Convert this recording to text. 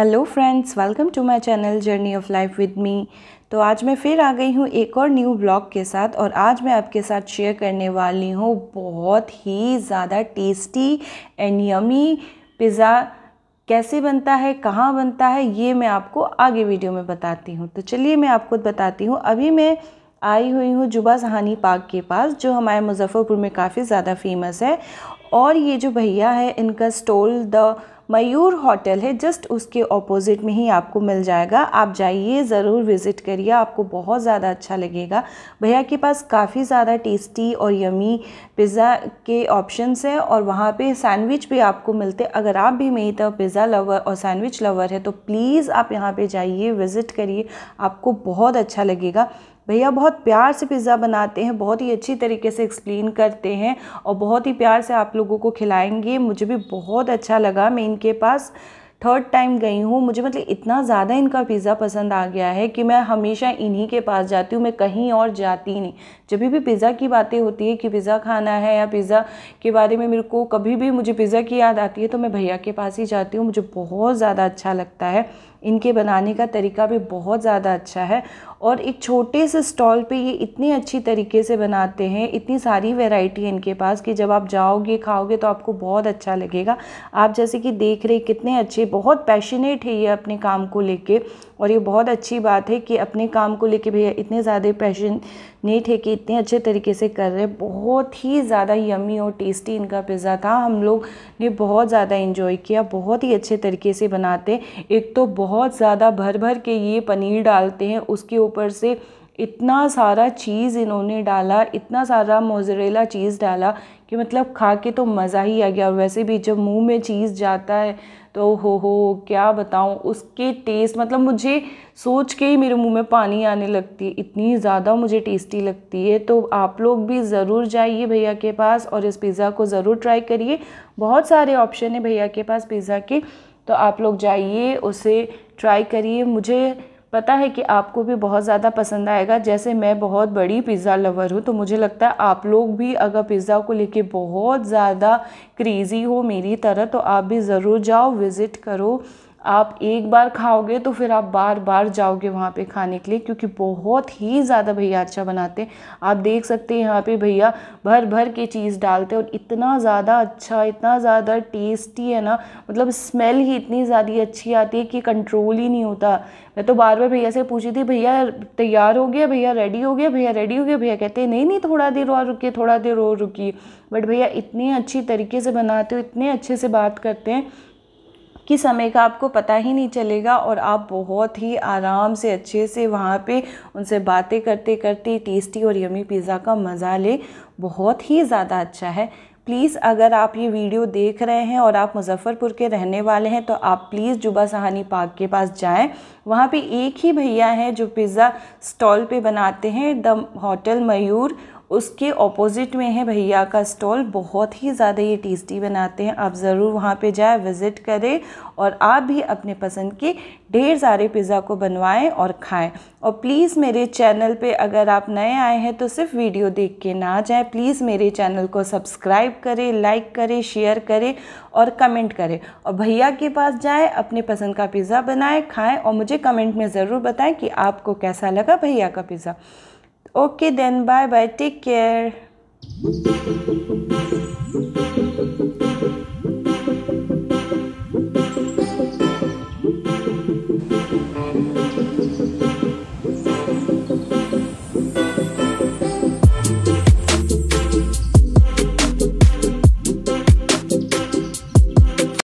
Hello friends welcome to my channel journey of life with me तो आज मैं फिर आ गई हूँ एक और न्यू ब्लॉग के साथ और आज मैं आपके साथ शेयर करने वाली हूँ बहुत ही ज़्यादा टेस्टी एंड यमी पिज़्ज़ा कैसे बनता है कहाँ बनता है ये मैं आपको आगे वीडियो में बताती हूँ तो चलिए मैं आपको बताती हूँ अभी मैं आई हुई हूँ जुबा सहानी पार्क के पास जो हमारे मुजफ्फ़रपुर में काफ़ी ज़्यादा फेमस है और ये जो भैया है इनका स्टोल द मयूर होटल है जस्ट उसके ऑपोज़िट में ही आपको मिल जाएगा आप जाइए ज़रूर विज़िट करिए आपको बहुत ज़्यादा अच्छा लगेगा भैया के पास काफ़ी ज़्यादा टेस्टी और यमी पिज़्ज़ा के ऑप्शंस हैं और वहाँ पे सैंडविच भी आपको मिलते हैं अगर आप भी मेरी तरफ पिज़्ज़ा लवर और सैंडविच लवर है तो प्लीज़ आप यहाँ पर जाइए विज़िट करिए आपको बहुत अच्छा लगेगा भैया बहुत प्यार से पिज़्ज़ा बनाते हैं बहुत ही अच्छी तरीके से एक्सप्लेन करते हैं और बहुत ही प्यार से आप लोगों को खिलाएंगे मुझे भी बहुत अच्छा लगा मैं इनके पास थर्ड टाइम गई हूँ मुझे मतलब इतना ज़्यादा इनका पिज़्ज़ा पसंद आ गया है कि मैं हमेशा इन्हीं के पास जाती हूँ मैं कहीं और जाती नहीं जब भी पिज़्ज़ा की बातें होती है कि पिज़्ज़ा खाना है या पिज़्ज़ा के बारे में मेरे को कभी भी मुझे पिज़्ज़ा की याद आती है तो मैं भैया के पास ही जाती हूँ मुझे बहुत ज़्यादा अच्छा लगता है इनके बनाने का तरीका भी बहुत ज़्यादा अच्छा है और एक छोटे से स्टॉल पे ये इतनी अच्छी तरीके से बनाते हैं इतनी सारी वैरायटी है इनके पास कि जब आप जाओगे खाओगे तो आपको बहुत अच्छा लगेगा आप जैसे कि देख रहे कितने अच्छे बहुत पैशनेट है ये अपने काम को लेके और ये बहुत अच्छी बात है कि अपने काम को लेके भैया इतने ज़्यादा पैशन नहीं ठेके कि इतने अच्छे तरीके से कर रहे बहुत ही ज़्यादा यमी और टेस्टी इनका पिज़्ज़ा था हम लोग ने बहुत ज़्यादा इन्जॉय किया बहुत ही अच्छे तरीके से बनाते एक तो बहुत ज़्यादा भर भर के ये पनीर डालते हैं उसके ऊपर से इतना सारा चीज़ इन्होंने डाला इतना सारा मोजरेला चीज़ डाला कि मतलब खा के तो मज़ा ही आ गया और वैसे भी जब मुंह में चीज़ जाता है तो हो हो क्या बताऊँ उसके टेस्ट मतलब मुझे सोच के ही मेरे मुंह में पानी आने लगती है इतनी ज़्यादा मुझे टेस्टी लगती है तो आप लोग भी ज़रूर जाइए भैया के पास और इस पिज़्ज़ा को ज़रूर ट्राई करिए बहुत सारे ऑप्शन है भैया के पास पिज़्ज़ा के तो आप लोग जाइए उसे ट्राई करिए मुझे पता है कि आपको भी बहुत ज़्यादा पसंद आएगा जैसे मैं बहुत बड़ी पिज़्ज़ा लवर हूँ तो मुझे लगता है आप लोग भी अगर पिज़्ज़ा को लेके बहुत ज़्यादा क्रेज़ी हो मेरी तरह तो आप भी ज़रूर जाओ विज़िट करो आप एक बार खाओगे तो फिर आप बार बार जाओगे वहाँ पे खाने के लिए क्योंकि बहुत ही ज़्यादा भैया अच्छा बनाते हैं आप देख सकते हैं यहाँ पे भैया भर भर के चीज़ डालते हैं और इतना ज़्यादा अच्छा इतना ज़्यादा टेस्टी है ना मतलब स्मेल ही इतनी ज़्यादा अच्छी आती है कि कंट्रोल ही नहीं होता मैं तो बार बार भैया से पूछी थी भैया तैयार हो गया भैया रेडी हो गया भैया रेडी हो गया भैया कहते हैं नहीं नहीं थोड़ा देर और रुकी थोड़ा देर और रुकी बट भैया इतनी अच्छी तरीके से बनाते हो इतने अच्छे से बात करते हैं कि समय का आपको पता ही नहीं चलेगा और आप बहुत ही आराम से अच्छे से वहाँ पे उनसे बातें करते करते टेस्टी और यमी पिज़्ज़ा का मज़ा ले बहुत ही ज़्यादा अच्छा है प्लीज़ अगर आप ये वीडियो देख रहे हैं और आप मुजफ्फ़रपुर के रहने वाले हैं तो आप प्लीज़ जुबा सहानी पार्क के पास जाएं वहाँ पे एक ही भैया हैं जो पिज़्ज़ा स्टॉल पे बनाते हैं द होटल मयूर उसके ऑपोज़िट में है भैया का स्टॉल बहुत ही ज़्यादा ये टेस्टी बनाते हैं आप ज़रूर वहाँ पे जाए विज़िट करें और आप भी अपने पसंद के ढेर सारे पिज़्ज़ा को बनवाएं और खाएं और प्लीज़ मेरे चैनल पे अगर आप नए आए हैं तो सिर्फ वीडियो देख के ना जाएं प्लीज़ मेरे चैनल को सब्सक्राइब करें लाइक करें शेयर करें और कमेंट करें और भैया के पास जाएं अपने पसंद का पिज़्ज़ा बनाएं खाएं और मुझे कमेंट में ज़रूर बताएं कि आपको कैसा लगा भैया का pizza Okay then, bye bye. Take care.